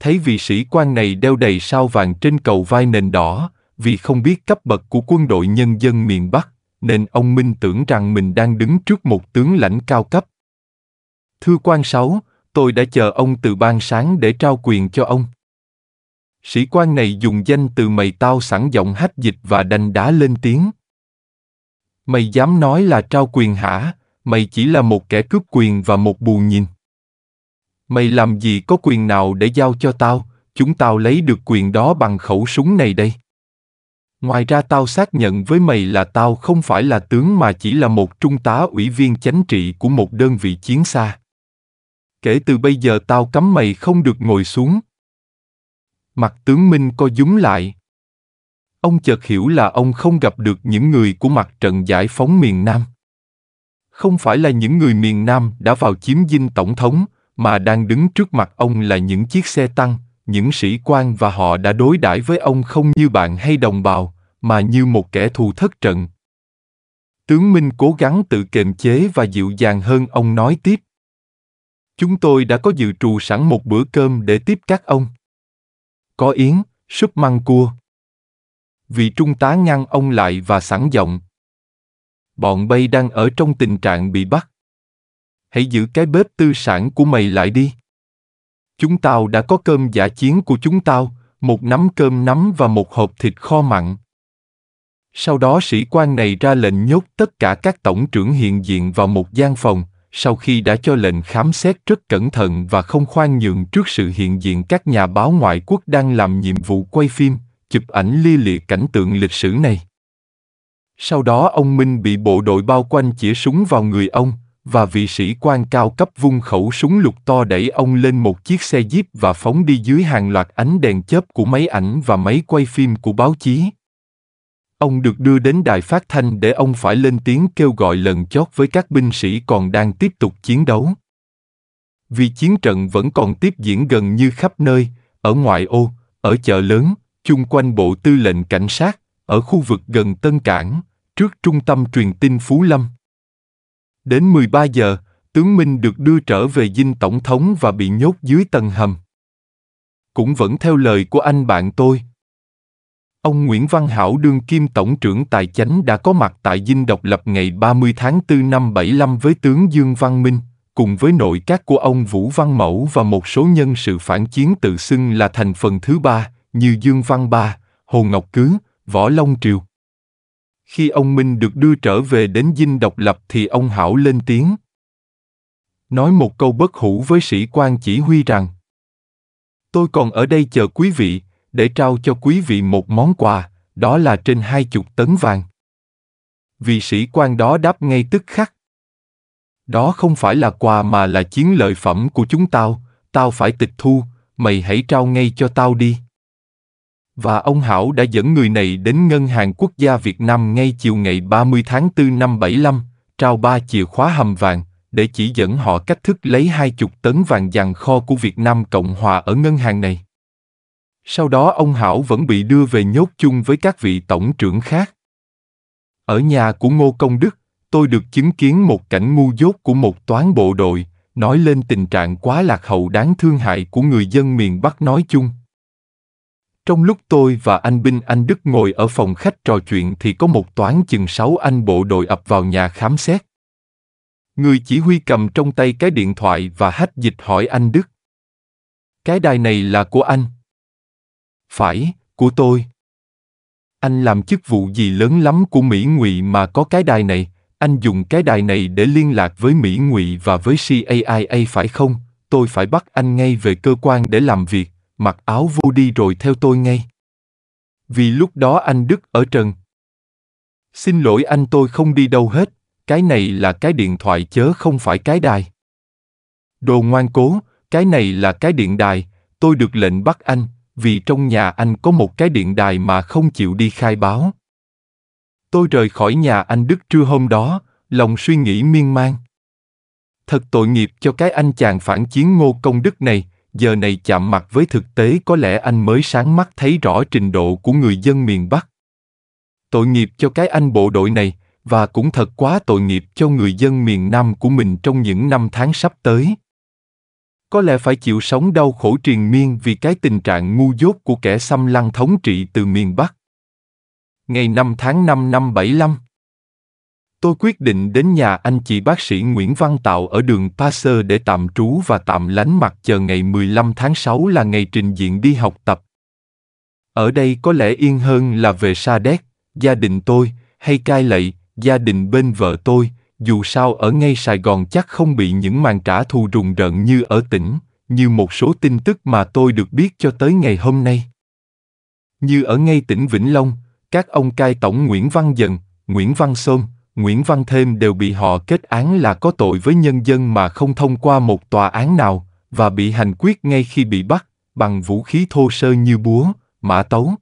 Thấy vị sĩ quan này đeo đầy sao vàng trên cầu vai nền đỏ, vì không biết cấp bậc của quân đội nhân dân miền Bắc, nên ông Minh tưởng rằng mình đang đứng trước một tướng lãnh cao cấp. Thưa quan sáu, tôi đã chờ ông từ ban sáng để trao quyền cho ông. Sĩ quan này dùng danh từ mày tao sẵn giọng hách dịch và đanh đá lên tiếng Mày dám nói là trao quyền hả? Mày chỉ là một kẻ cướp quyền và một bù nhìn. Mày làm gì có quyền nào để giao cho tao? Chúng tao lấy được quyền đó bằng khẩu súng này đây. Ngoài ra tao xác nhận với mày là tao không phải là tướng mà chỉ là một trung tá ủy viên chánh trị của một đơn vị chiến xa. Kể từ bây giờ tao cấm mày không được ngồi xuống. Mặt tướng Minh co dúng lại, ông chợt hiểu là ông không gặp được những người của mặt trận giải phóng miền Nam. Không phải là những người miền Nam đã vào chiếm dinh tổng thống, mà đang đứng trước mặt ông là những chiếc xe tăng, những sĩ quan và họ đã đối đãi với ông không như bạn hay đồng bào, mà như một kẻ thù thất trận. Tướng Minh cố gắng tự kiềm chế và dịu dàng hơn ông nói tiếp. Chúng tôi đã có dự trù sẵn một bữa cơm để tiếp các ông. Có yến, súp măng cua vị trung tá ngăn ông lại và sẵn giọng. Bọn bay đang ở trong tình trạng bị bắt. Hãy giữ cái bếp tư sản của mày lại đi. Chúng tao đã có cơm giả chiến của chúng tao, một nắm cơm nắm và một hộp thịt kho mặn. Sau đó sĩ quan này ra lệnh nhốt tất cả các tổng trưởng hiện diện vào một gian phòng, sau khi đã cho lệnh khám xét rất cẩn thận và không khoan nhượng trước sự hiện diện các nhà báo ngoại quốc đang làm nhiệm vụ quay phim chụp ảnh lia liệt cảnh tượng lịch sử này. Sau đó ông Minh bị bộ đội bao quanh chĩa súng vào người ông, và vị sĩ quan cao cấp vung khẩu súng lục to đẩy ông lên một chiếc xe jeep và phóng đi dưới hàng loạt ánh đèn chớp của máy ảnh và máy quay phim của báo chí. Ông được đưa đến đài phát thanh để ông phải lên tiếng kêu gọi lần chót với các binh sĩ còn đang tiếp tục chiến đấu. Vì chiến trận vẫn còn tiếp diễn gần như khắp nơi, ở ngoại ô, ở chợ lớn, chung quanh bộ tư lệnh cảnh sát ở khu vực gần Tân Cảng, trước trung tâm truyền tin Phú Lâm. Đến 13 giờ, tướng Minh được đưa trở về dinh tổng thống và bị nhốt dưới tầng hầm. Cũng vẫn theo lời của anh bạn tôi. Ông Nguyễn Văn Hảo đương kim tổng trưởng tài chánh đã có mặt tại dinh độc lập ngày 30 tháng 4 năm 75 với tướng Dương Văn Minh, cùng với nội các của ông Vũ Văn Mẫu và một số nhân sự phản chiến tự xưng là thành phần thứ ba, như Dương Văn Ba, Hồ Ngọc Cứ, Võ Long Triều. Khi ông Minh được đưa trở về đến dinh độc lập thì ông Hảo lên tiếng. Nói một câu bất hủ với sĩ quan chỉ huy rằng Tôi còn ở đây chờ quý vị, để trao cho quý vị một món quà, đó là trên hai chục tấn vàng. Vì sĩ quan đó đáp ngay tức khắc. Đó không phải là quà mà là chiến lợi phẩm của chúng tao, tao phải tịch thu, mày hãy trao ngay cho tao đi và ông Hảo đã dẫn người này đến Ngân hàng Quốc gia Việt Nam ngay chiều ngày 30 tháng 4 năm 75, trao ba chìa khóa hầm vàng, để chỉ dẫn họ cách thức lấy hai chục tấn vàng dàn kho của Việt Nam Cộng Hòa ở ngân hàng này. Sau đó ông Hảo vẫn bị đưa về nhốt chung với các vị tổng trưởng khác. Ở nhà của Ngô Công Đức, tôi được chứng kiến một cảnh ngu dốt của một toán bộ đội, nói lên tình trạng quá lạc hậu đáng thương hại của người dân miền Bắc nói chung. Trong lúc tôi và anh Binh Anh Đức ngồi ở phòng khách trò chuyện thì có một toán chừng sáu anh bộ đội ập vào nhà khám xét. Người chỉ huy cầm trong tay cái điện thoại và hách dịch hỏi anh Đức. Cái đài này là của anh. Phải, của tôi. Anh làm chức vụ gì lớn lắm của Mỹ Ngụy mà có cái đài này, anh dùng cái đài này để liên lạc với Mỹ Ngụy và với CIA phải không? Tôi phải bắt anh ngay về cơ quan để làm việc mặc áo vô đi rồi theo tôi ngay. Vì lúc đó anh Đức ở trần. Xin lỗi anh tôi không đi đâu hết, cái này là cái điện thoại chớ không phải cái đài. Đồ ngoan cố, cái này là cái điện đài, tôi được lệnh bắt anh, vì trong nhà anh có một cái điện đài mà không chịu đi khai báo. Tôi rời khỏi nhà anh Đức trưa hôm đó, lòng suy nghĩ miên man. Thật tội nghiệp cho cái anh chàng phản chiến ngô công đức này, giờ này chạm mặt với thực tế có lẽ anh mới sáng mắt thấy rõ trình độ của người dân miền Bắc. Tội nghiệp cho cái anh bộ đội này, và cũng thật quá tội nghiệp cho người dân miền Nam của mình trong những năm tháng sắp tới. Có lẽ phải chịu sống đau khổ triền miên vì cái tình trạng ngu dốt của kẻ xâm lăng thống trị từ miền Bắc. Ngày 5 tháng 5 năm 75, Tôi quyết định đến nhà anh chị bác sĩ Nguyễn Văn Tạo ở đường Pasteur để tạm trú và tạm lánh mặt chờ ngày 15 tháng 6 là ngày trình diện đi học tập. Ở đây có lẽ yên hơn là về Sa Đéc, gia đình tôi, hay cai lậy, gia đình bên vợ tôi, dù sao ở ngay Sài Gòn chắc không bị những màn trả thù rùng rợn như ở tỉnh, như một số tin tức mà tôi được biết cho tới ngày hôm nay. Như ở ngay tỉnh Vĩnh Long, các ông cai tổng Nguyễn Văn Dần, Nguyễn Văn Sôm, Nguyễn Văn Thêm đều bị họ kết án là có tội với nhân dân mà không thông qua một tòa án nào, và bị hành quyết ngay khi bị bắt, bằng vũ khí thô sơ như búa, mã tấu.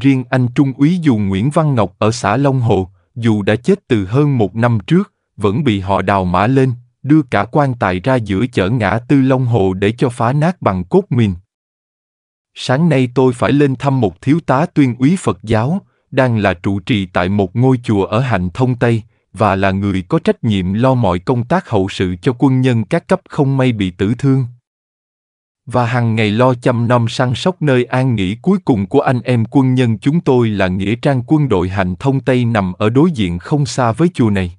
Riêng anh Trung úy dù Nguyễn Văn Ngọc ở xã Long Hồ, dù đã chết từ hơn một năm trước, vẫn bị họ đào mã lên, đưa cả quan tài ra giữa chở ngã tư Long Hồ để cho phá nát bằng cốt mìn. Sáng nay tôi phải lên thăm một thiếu tá tuyên úy Phật giáo, đang là trụ trì tại một ngôi chùa ở Hành Thông Tây và là người có trách nhiệm lo mọi công tác hậu sự cho quân nhân các cấp không may bị tử thương. Và hàng ngày lo chăm nom săn sóc nơi an nghỉ cuối cùng của anh em quân nhân chúng tôi là Nghĩa trang quân đội Hành Thông Tây nằm ở đối diện không xa với chùa này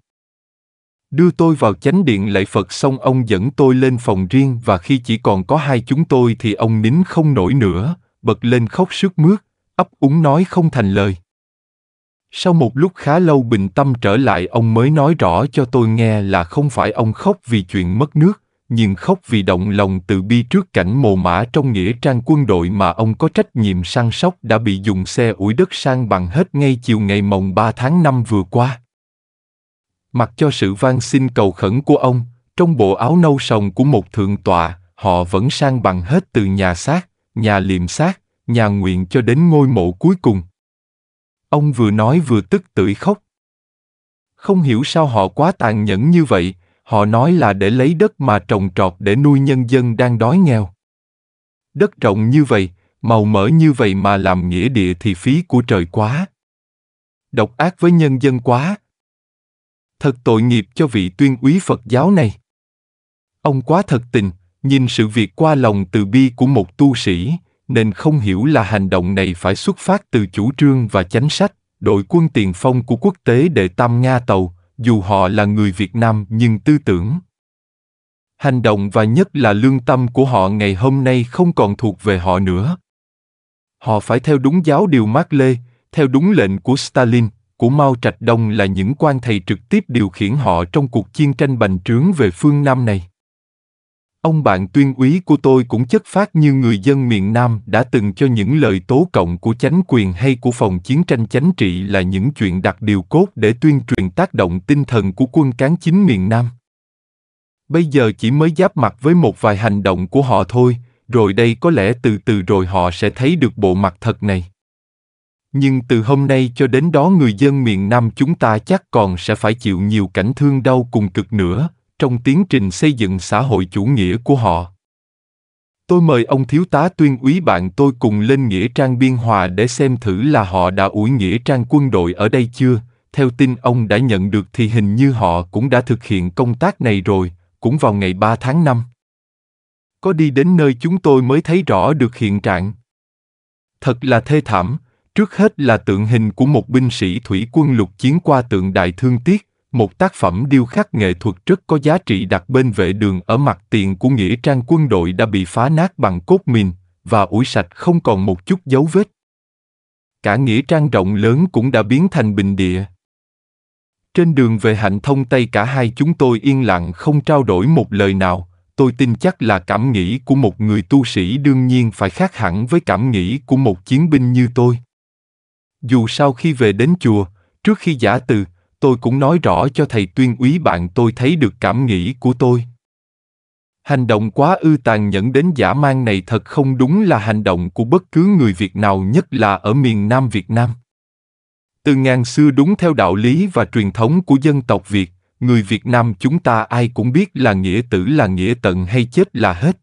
đưa tôi vào chánh điện lạy Phật xong ông dẫn tôi lên phòng riêng và khi chỉ còn có hai chúng tôi thì ông nín không nổi nữa, bật lên khóc sướt mướt, ấp úng nói không thành lời sau một lúc khá lâu bình tâm trở lại ông mới nói rõ cho tôi nghe là không phải ông khóc vì chuyện mất nước nhưng khóc vì động lòng từ bi trước cảnh mồ mã trong nghĩa trang quân đội mà ông có trách nhiệm săn sóc đã bị dùng xe ủi đất sang bằng hết ngay chiều ngày mồng 3 tháng 5 vừa qua. Mặc cho sự van xin cầu khẩn của ông, trong bộ áo nâu sòng của một thượng tọa, họ vẫn sang bằng hết từ nhà xác, nhà liệm xác, nhà nguyện cho đến ngôi mộ cuối cùng. Ông vừa nói vừa tức tưởi khóc. Không hiểu sao họ quá tàn nhẫn như vậy, họ nói là để lấy đất mà trồng trọt để nuôi nhân dân đang đói nghèo. Đất rộng như vậy, màu mỡ như vậy mà làm nghĩa địa thì phí của trời quá. Độc ác với nhân dân quá. Thật tội nghiệp cho vị tuyên úy Phật giáo này. Ông quá thật tình, nhìn sự việc qua lòng từ bi của một tu sĩ, nên không hiểu là hành động này phải xuất phát từ chủ trương và chánh sách, đội quân tiền phong của quốc tế đệ tam Nga Tàu, dù họ là người Việt Nam nhưng tư tưởng. Hành động và nhất là lương tâm của họ ngày hôm nay không còn thuộc về họ nữa. Họ phải theo đúng giáo điều Mác Lê, theo đúng lệnh của Stalin, của Mao Trạch Đông là những quan thầy trực tiếp điều khiển họ trong cuộc chiến tranh bành trướng về phương Nam này. Ông bạn tuyên úy của tôi cũng chất phát như người dân miền Nam đã từng cho những lời tố cộng của chánh quyền hay của phòng chiến tranh chánh trị là những chuyện đặt điều cốt để tuyên truyền tác động tinh thần của quân cán chính miền Nam. Bây giờ chỉ mới giáp mặt với một vài hành động của họ thôi, rồi đây có lẽ từ từ rồi họ sẽ thấy được bộ mặt thật này. Nhưng từ hôm nay cho đến đó người dân miền Nam chúng ta chắc còn sẽ phải chịu nhiều cảnh thương đau cùng cực nữa, trong tiến trình xây dựng xã hội chủ nghĩa của họ tôi mời ông thiếu tá tuyên úy bạn tôi cùng lên nghĩa trang biên hòa để xem thử là họ đã ủi nghĩa trang quân đội ở đây chưa theo tin ông đã nhận được thì hình như họ cũng đã thực hiện công tác này rồi, cũng vào ngày 3 tháng 5. Có đi đến nơi chúng tôi mới thấy rõ được hiện trạng. Thật là thê thảm, trước hết là tượng hình của một binh sĩ thủy quân lục chiến qua tượng đại thương tiếc, một tác phẩm điêu khắc nghệ thuật rất có giá trị đặt bên vệ đường ở mặt tiền của nghĩa trang quân đội đã bị phá nát bằng cốt mìn và ủi sạch không còn một chút dấu vết. Cả nghĩa trang rộng lớn cũng đã biến thành bình địa. Trên đường về hạnh thông Tây cả hai chúng tôi yên lặng không trao đổi một lời nào, tôi tin chắc là cảm nghĩ của một người tu sĩ đương nhiên phải khác hẳn với cảm nghĩ của một chiến binh như tôi. Dù sau khi về đến chùa, trước khi giả từ, tôi cũng nói rõ cho thầy tuyên úy bạn tôi thấy được cảm nghĩ của tôi hành động quá ư tàn nhẫn đến giả man này thật không đúng là hành động của bất cứ người việt nào nhất là ở miền nam việt nam từ ngàn xưa đúng theo đạo lý và truyền thống của dân tộc việt người việt nam chúng ta ai cũng biết là nghĩa tử là nghĩa tận hay chết là hết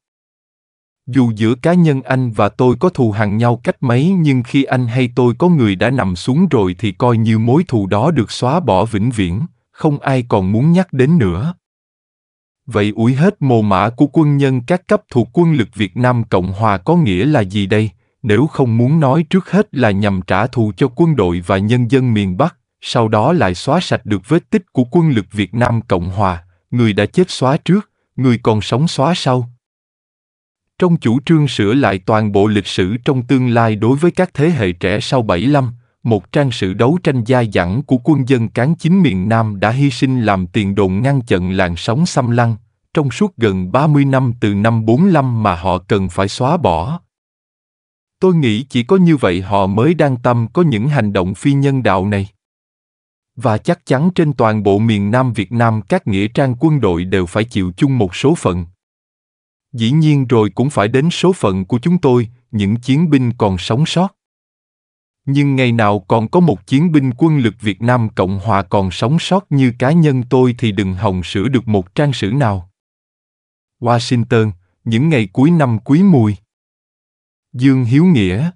dù giữa cá nhân anh và tôi có thù hằn nhau cách mấy nhưng khi anh hay tôi có người đã nằm xuống rồi thì coi như mối thù đó được xóa bỏ vĩnh viễn, không ai còn muốn nhắc đến nữa. Vậy ủi hết mồ mã của quân nhân các cấp thuộc quân lực Việt Nam Cộng Hòa có nghĩa là gì đây? Nếu không muốn nói trước hết là nhằm trả thù cho quân đội và nhân dân miền Bắc, sau đó lại xóa sạch được vết tích của quân lực Việt Nam Cộng Hòa, người đã chết xóa trước, người còn sống xóa sau, trong chủ trương sửa lại toàn bộ lịch sử trong tương lai đối với các thế hệ trẻ sau 75, một trang sử đấu tranh dai dẳng của quân dân cán chính miền Nam đã hy sinh làm tiền đồn ngăn chặn làn sóng xâm lăng, trong suốt gần 30 năm từ năm 45 mà họ cần phải xóa bỏ. Tôi nghĩ chỉ có như vậy họ mới đang tâm có những hành động phi nhân đạo này. Và chắc chắn trên toàn bộ miền Nam Việt Nam các nghĩa trang quân đội đều phải chịu chung một số phận. Dĩ nhiên rồi cũng phải đến số phận của chúng tôi, những chiến binh còn sống sót. Nhưng ngày nào còn có một chiến binh quân lực Việt Nam Cộng Hòa còn sống sót như cá nhân tôi thì đừng hòng sửa được một trang sử nào. Washington, những ngày cuối năm quý mùi. Dương Hiếu Nghĩa